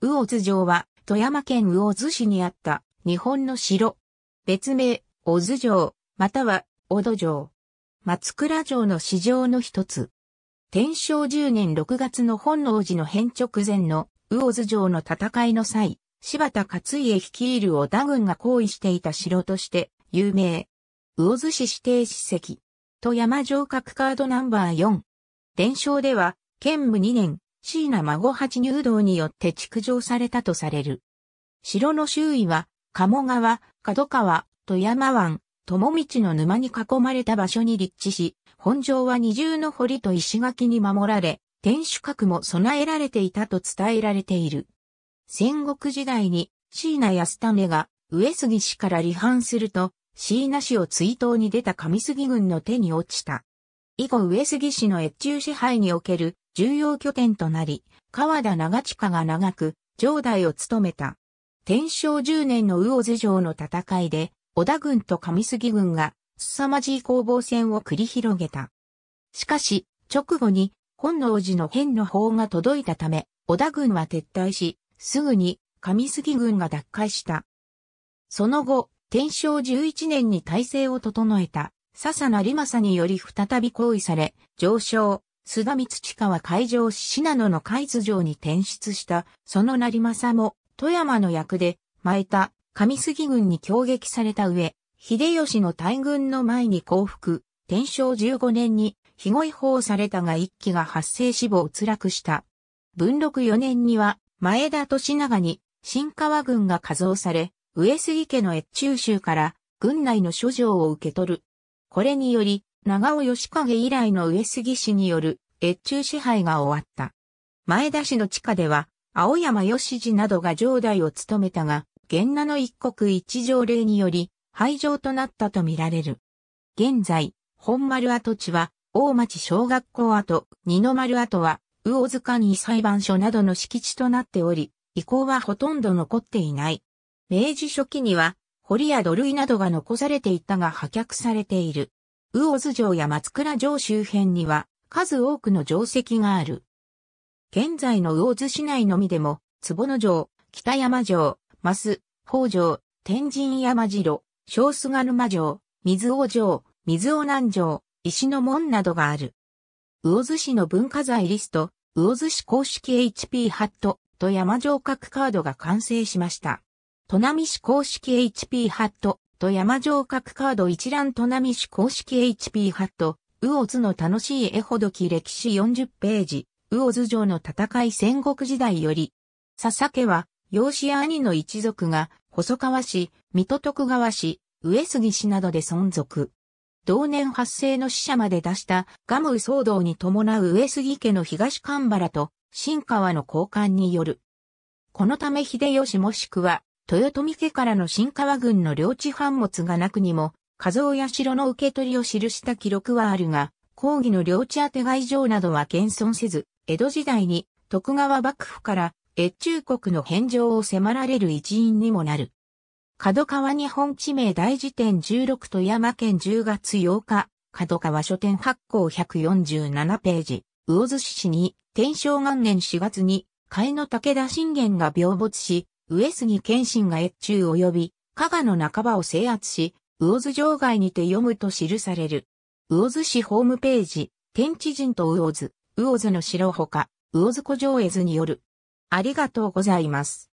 魚津城は、富山県魚津市にあった日本の城。別名、小津城、または、小戸城。松倉城の市場の一つ。天正10年6月の本能寺の変直前の魚津城の戦いの際、柴田勝家率いる織田軍が行為していた城として有名。魚津市指定史跡。富山城郭カードナンバー4。伝承では、建武2年、椎名孫八入道によって築城されたとされる。城の周囲は、鴨川、角川、富山湾、友道の沼に囲まれた場所に立地し、本城は二重の堀と石垣に守られ、天守閣も備えられていたと伝えられている。戦国時代に椎名安種が上杉氏から離反すると、椎名氏を追悼に出た上杉軍の手に落ちた。以後上杉氏の越中支配における重要拠点となり、川田長近が長く、城代を務めた。天正10年の魚津城の戦いで、織田軍と上杉軍が、凄まじい攻防戦を繰り広げた。しかし、直後に、本能寺の変の砲が届いたため、織田軍は撤退し、すぐに上杉軍が奪回した。その後、天正11年に体制を整えた笹成政により再び行為され、上昇、須田光親は海上信濃の海津城に転出した、その成政も、富山の役で、前田、上杉軍に攻撃された上、秀吉の大軍の前に降伏、天正15年に、被護違法されたが一期が発生死亡落落した。文禄4年には、前田利長に、新川軍が加増され、上杉家の越中州から、軍内の諸城を受け取る、これにより、長尾義景以来の上杉氏による越中支配が終わった。前田氏の地下では、青山義次などが城代を務めたが、源名の一国一条例により、廃城となったとみられる。現在、本丸跡地は、大町小学校跡、二の丸跡は、魚塚に裁判所などの敷地となっており、遺構はほとんど残っていない。明治初期には、堀や土塁などが残されていたが破却されている。魚津城や松倉城周辺には数多くの城跡がある。現在の魚津市内のみでも、坪野城、北山城、増、北城、天神山城、小菅沼城、水尾城、水尾南城、石の門などがある。魚津市の文化財リスト、魚津市公式 HP ハットと山城各カードが完成しました。砺波市公式 HP ハット、と山城各カード一覧砺波市公式 HP ハット、オズの楽しい絵ほどき歴史40ページ、オズ城の戦い戦国時代より、佐々家は、養子や兄の一族が、細川氏、水戸徳川氏、上杉氏などで存続。同年発生の死者まで出したガム騒動に伴う上杉家の東神原と新川の交換による。このため秀吉もしくは豊臣家からの新川軍の領地反物がなくにも、画像や城の受け取りを記した記録はあるが、講義の領地当て外城などは現存せず、江戸時代に徳川幕府から越中国の返上を迫られる一因にもなる。角川日本地名大辞典16富山県10月8日、角川書店発行147ページ、魚津市に、天正元年4月に、海の武田信玄が病没し、上杉謙信が越中及び、加賀の半ばを制圧し、魚津城外にて読むと記される。魚津市ホームページ、天地人と魚津、魚津の城ほか、魚津古城絵図による。ありがとうございます。